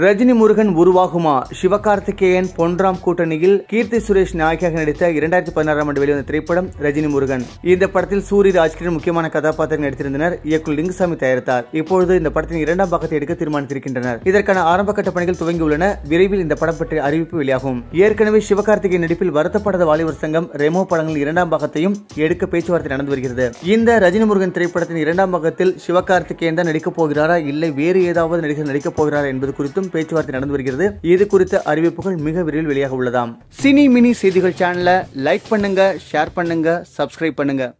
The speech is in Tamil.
ரஜினி முருகன் உருவாகுமா சிவகார்த்திகேயன் பொன்ராம் கூட்டணியில் கீர்த்தி சுரேஷ் நாயகியாக நடித்த இரண்டாயிரத்தி பதினாறாம் ஆண்டு வெளிவந்த திரைப்படம் ரஜினி முருகன் இந்த படத்தில் சூரிய ராஜ்கிரண் முக்கியமான கதாபாத்திரம் நடித்திருந்தனர் இயக்குநர் லிங்குசாமி தயாரித்தார் இப்பொழுது இந்த படத்தின் இரண்டாம் பாகத்தை எடுக்க தீர்மானித்திருக்கின்றனர் இதற்கான ஆரம்ப கட்ட பணிகள் துவங்கியுள்ளன விரைவில் இந்த படம் பற்றிய அறிவிப்பு வெளியாகும் ஏற்கனவே சிவகார்த்திகேயன் நடிப்பில் வருத்தப்படாத வாலிபர் சங்கம் ரெமோ படங்களின் இரண்டாம் பாகத்தையும் எடுக்க பேச்சுவார்த்தை நடந்து வருகிறது இந்த ரஜினி முருகன் திரைப்படத்தின் இரண்டாம் பாகத்தில் சிவகார்த்திகேயன் தான் நடிக்கப் போகிறாரா இல்லை வேறு ஏதாவது நடிகர் நடிக்கப் போகிறாரா என்பது குறித்து குறித்தும் பேச்சுவார்த்தை நடந்து வருகிறது இது குறித்த அறிவிப்புகள் மிக விரைவில் வெளியாக உள்ளதாம் சினி மினி செய்திகள் சேனலை லைக் பண்ணுங்க ஷேர் பண்ணுங்க சப்ஸ்கிரைப் பண்ணுங்க